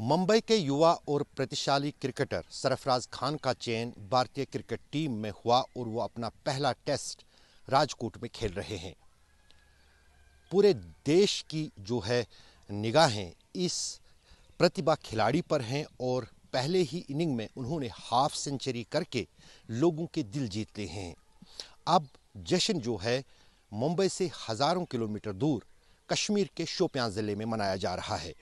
मुंबई के युवा और प्रतिशाली क्रिकेटर सरफराज खान का चयन भारतीय क्रिकेट टीम में हुआ और वो अपना पहला टेस्ट राजकोट में खेल रहे हैं पूरे देश की जो है निगाहें इस प्रतिभा खिलाड़ी पर हैं और पहले ही इनिंग में उन्होंने हाफ सेंचुरी करके लोगों के दिल जीत लिए हैं अब जश्न जो है मुंबई से हज़ारों किलोमीटर दूर कश्मीर के शोपियां ज़िले में मनाया जा रहा है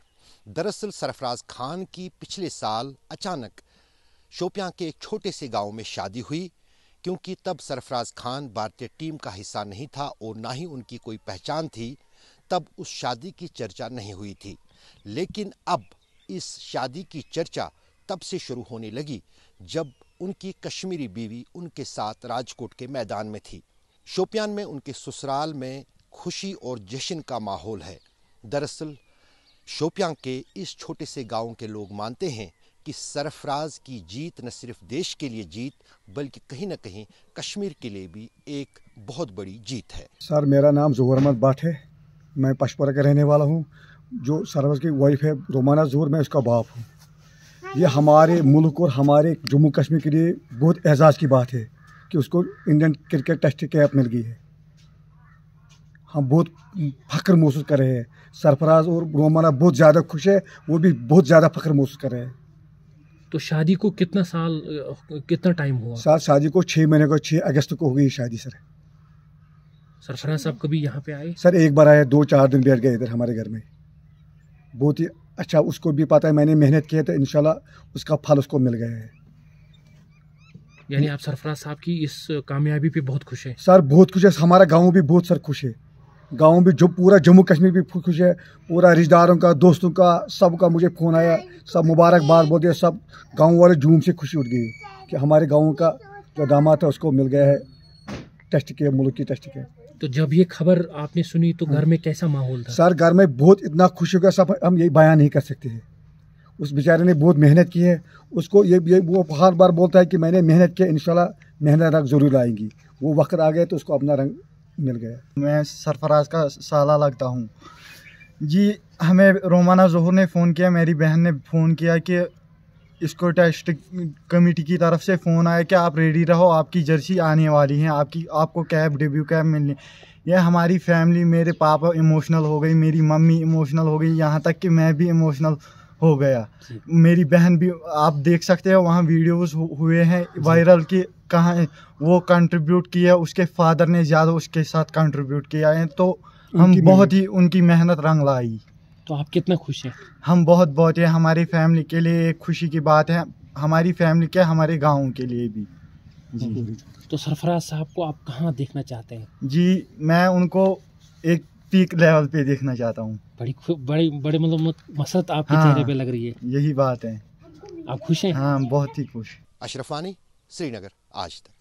दरअसल सरफराज खान की पिछले साल अचानक शोपियां के एक छोटे से गांव में शादी हुई क्योंकि तब सरफराज खान भारतीय टीम का हिस्सा नहीं था और ना ही उनकी कोई पहचान थी तब उस शादी की चर्चा नहीं हुई थी लेकिन अब इस शादी की चर्चा तब से शुरू होने लगी जब उनकी कश्मीरी बीवी उनके साथ राजकोट के मैदान में थी शोपियान में उनके ससुराल में खुशी और जश्न का माहौल है दरअसल शोपियां के इस छोटे से गांव के लोग मानते हैं कि सरफराज की जीत न सिर्फ देश के लिए जीत बल्कि कहीं ना कहीं कश्मीर के लिए भी एक बहुत बड़ी जीत है सर मेरा नाम जोहर अहमद भाट है मैं पशपुरा का रहने वाला हूँ जो सरफराज की वाइफ है रोमाना जोहर मैं उसका बाप हूँ ये हमारे मुल्क और हमारे जम्मू कश्मीर के लिए बहुत एजाज़ की बात है कि उसको इंडियन क्रिकेट टेस्ट की कैप मिल गई है हम बहुत फ़ख्र महसूस कर रहे हैं सरफराज और रोमाना बहुत ज़्यादा खुश है वो भी बहुत ज़्यादा फ़ख्र महसूस कर रहे हैं तो शादी को कितना साल कितना टाइम हुआ सर शादी को छः महीने को छः अगस्त को गई शादी सर सरफराज साहब कभी यहाँ पे आए सर एक बार आए दो चार दिन बैठ गए इधर हमारे घर में बहुत ही अच्छा उसको भी पता है मैंने मेहनत की है तो इन उसका फल उसको मिल गया है यानी आप सरफराज साहब की इस कामयाबी पे बहुत खुश हैं सर बहुत खुश है हमारा गांव भी बहुत सर खुश है गाँव भी जो पूरा जम्मू कश्मीर भी खुश है पूरा रिश्तेदारों का दोस्तों का सब का मुझे फ़ोन आया सब मुबारकबाद बोल दिया सब गाँव वाले जूम से खुशी उठ गई कि हमारे गाँव का जो दामा था उसको मिल गया है टेस्ट के मुल्क की टेस्ट के तो जब ये खबर आपने सुनी तो घर में कैसा माहौल था सर घर में बहुत इतना खुश हो गया सब हम यही बयान नहीं कर सकते हैं उस बेचारे ने बहुत मेहनत की है उसको ये ये वो हर बार बोलता है कि मैंने मेहनत किया इन मेहनत रंग ज़रूर आएंगी वो वक्त आ गया तो उसको अपना रंग मिल गया मैं सरफराज का साला लगता हूँ जी हमें रोमाना जहूर ने फ़ोन किया मेरी बहन ने फ़ोन किया कि इसको टेस्ट कमेटी की तरफ से फ़ोन आया कि आप रेडी रहो आपकी जर्सी आने वाली है आपकी आपको कैब डेब्यू कैब मिलनी यह हमारी फैमिली मेरे पापा इमोशनल हो गई मेरी मम्मी इमोशनल हो गई यहाँ तक कि मैं भी इमोशनल हो गया मेरी बहन भी आप देख सकते हैं वहाँ वीडियोस हुए हैं वायरल की कहाँ वो कंट्रीब्यूट किया उसके फादर ने ज़्यादा उसके साथ कंट्रीब्यूट किया है तो हम बहुत ही उनकी मेहनत रंग लाई तो आप कितना खुश हैं हम बहुत बहुत है हमारी फैमिली के लिए एक खुशी की बात है हमारी फैमिली के हमारे गाँव के लिए भी जी तो सरफराज साहब को आप कहाँ देखना चाहते हैं जी मैं उनको एक पीक लेवल पे देखना चाहता हूँ बड़ी बड़ी बड़े मतलब मसरत आपके हाँ, चेहरे पे लग रही है यही बात है आप खुश हैं हाँ बहुत ही खुश अशरफानी श्रीनगर आज तक